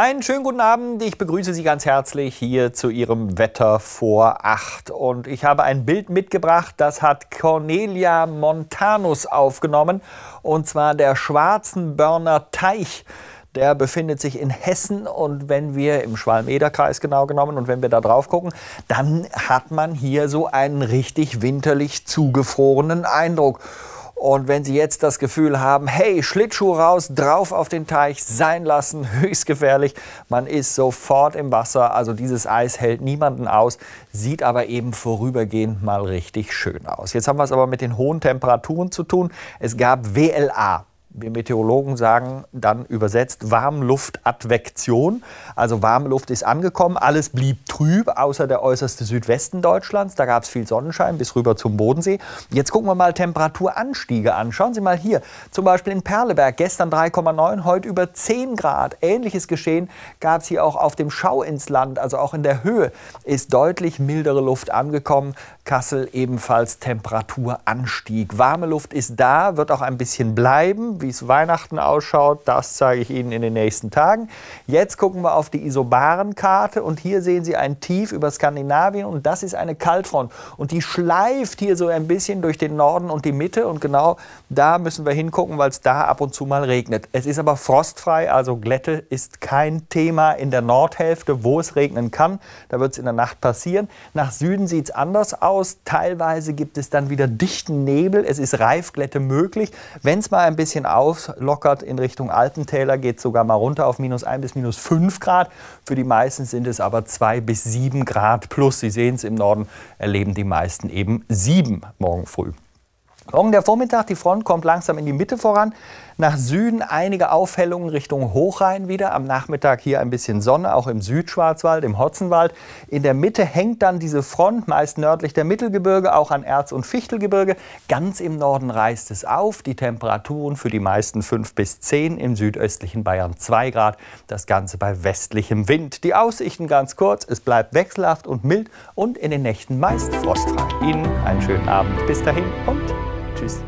Einen schönen guten Abend. Ich begrüße Sie ganz herzlich hier zu Ihrem Wetter vor acht Und ich habe ein Bild mitgebracht, das hat Cornelia Montanus aufgenommen. Und zwar der Schwarzenbörner Teich. Der befindet sich in Hessen und wenn wir im Schwalm-Eder-Kreis genau genommen und wenn wir da drauf gucken, dann hat man hier so einen richtig winterlich zugefrorenen Eindruck. Und wenn Sie jetzt das Gefühl haben, hey, Schlittschuh raus, drauf auf den Teich, sein lassen, höchst gefährlich, man ist sofort im Wasser, also dieses Eis hält niemanden aus, sieht aber eben vorübergehend mal richtig schön aus. Jetzt haben wir es aber mit den hohen Temperaturen zu tun. Es gab WLA, wir Meteorologen sagen dann übersetzt Warmluftadvektion. Also warme Luft ist angekommen, alles blieb trüb, außer der äußerste Südwesten Deutschlands. Da gab es viel Sonnenschein bis rüber zum Bodensee. Jetzt gucken wir mal Temperaturanstiege an. Schauen Sie mal hier, zum Beispiel in Perleberg, gestern 3,9, heute über 10 Grad. Ähnliches Geschehen gab es hier auch auf dem Schau ins Land, also auch in der Höhe ist deutlich mildere Luft angekommen. Kassel ebenfalls Temperaturanstieg. Warme Luft ist da, wird auch ein bisschen bleiben wie es Weihnachten ausschaut, das zeige ich Ihnen in den nächsten Tagen. Jetzt gucken wir auf die Isobarenkarte und hier sehen Sie ein Tief über Skandinavien und das ist eine Kaltfront und die schleift hier so ein bisschen durch den Norden und die Mitte und genau da müssen wir hingucken, weil es da ab und zu mal regnet. Es ist aber frostfrei, also Glätte ist kein Thema in der Nordhälfte, wo es regnen kann. Da wird es in der Nacht passieren. Nach Süden sieht es anders aus. Teilweise gibt es dann wieder dichten Nebel. Es ist Reifglätte möglich. Wenn es mal ein bisschen auflockert in Richtung Altentäler, geht sogar mal runter auf minus 1 bis minus 5 Grad. Für die meisten sind es aber 2 bis 7 Grad plus. Sie sehen es im Norden, erleben die meisten eben 7 morgen früh. Morgen der Vormittag, die Front kommt langsam in die Mitte voran. Nach Süden einige Aufhellungen Richtung Hochrhein wieder. Am Nachmittag hier ein bisschen Sonne, auch im Südschwarzwald, im Hotzenwald. In der Mitte hängt dann diese Front, meist nördlich der Mittelgebirge, auch an Erz- und Fichtelgebirge. Ganz im Norden reißt es auf. Die Temperaturen für die meisten 5 bis 10, im südöstlichen Bayern 2 Grad. Das Ganze bei westlichem Wind. Die Aussichten ganz kurz, es bleibt wechselhaft und mild und in den Nächten meist frostfrei. Ihnen einen schönen Abend. Bis dahin und tschüss.